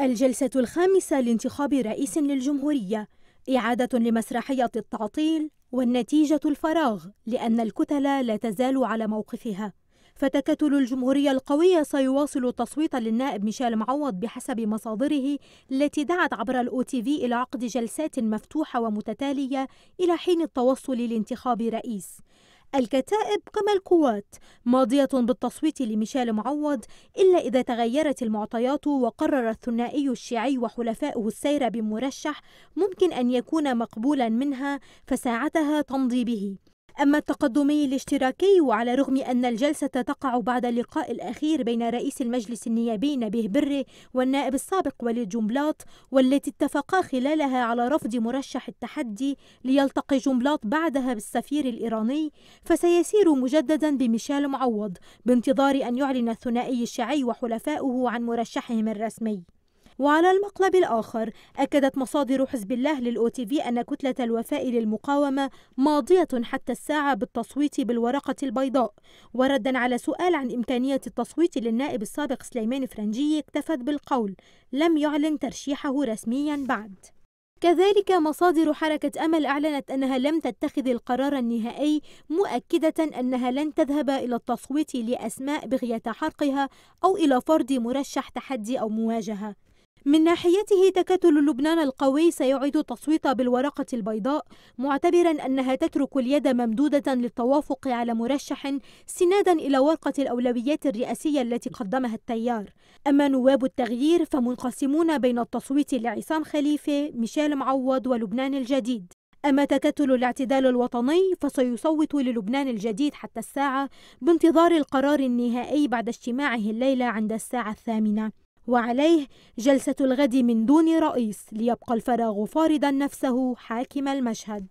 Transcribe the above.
الجلسة الخامسة لانتخاب رئيس للجمهورية إعادة لمسرحية التعطيل والنتيجة الفراغ لأن الكتلة لا تزال على موقفها فتكتل الجمهورية القوية سيواصل التصويت للنائب ميشيل معوض بحسب مصادره التي دعت عبر الأو تي في إلى عقد جلسات مفتوحة ومتتالية إلى حين التوصل لانتخاب رئيس الكتائب كما القوات ماضية بالتصويت لميشيل معوض إلا إذا تغيرت المعطيات وقرر الثنائي الشيعي وحلفائه السير بمرشح ممكن أن يكون مقبولا منها فساعتها تمضي به أما التقدمي الاشتراكي وعلى الرغم أن الجلسة تقع بعد اللقاء الأخير بين رئيس المجلس النيابي نبيه بري والنائب السابق وليد جنبلاط والتي اتفقا خلالها على رفض مرشح التحدي ليلتقي جنبلاط بعدها بالسفير الإيراني فسيسير مجددا بميشيل معوض بانتظار أن يعلن الثنائي الشيعي وحلفائه عن مرشحهم الرسمي وعلى المقلب الآخر أكدت مصادر حزب الله للأو تي في أن كتلة الوفاء للمقاومة ماضية حتى الساعة بالتصويت بالورقة البيضاء وردا على سؤال عن إمكانية التصويت للنائب السابق سليمان فرنجي اكتفت بالقول لم يعلن ترشيحه رسميا بعد كذلك مصادر حركة أمل أعلنت أنها لم تتخذ القرار النهائي مؤكدة أنها لن تذهب إلى التصويت لأسماء بغية حرقها أو إلى فرض مرشح تحدي أو مواجهة من ناحيته تكتل لبنان القوي سيعيد التصويت بالورقة البيضاء معتبرا أنها تترك اليد ممدودة للتوافق على مرشح سنادا إلى ورقة الأولويات الرئاسية التي قدمها التيار أما نواب التغيير فمنقسمون بين التصويت لعصام خليفة ميشيل معوض ولبنان الجديد أما تكتل الاعتدال الوطني فسيصوت للبنان الجديد حتى الساعة بانتظار القرار النهائي بعد اجتماعه الليلة عند الساعة الثامنة وعليه جلسة الغد من دون رئيس ليبقى الفراغ فارضا نفسه حاكم المشهد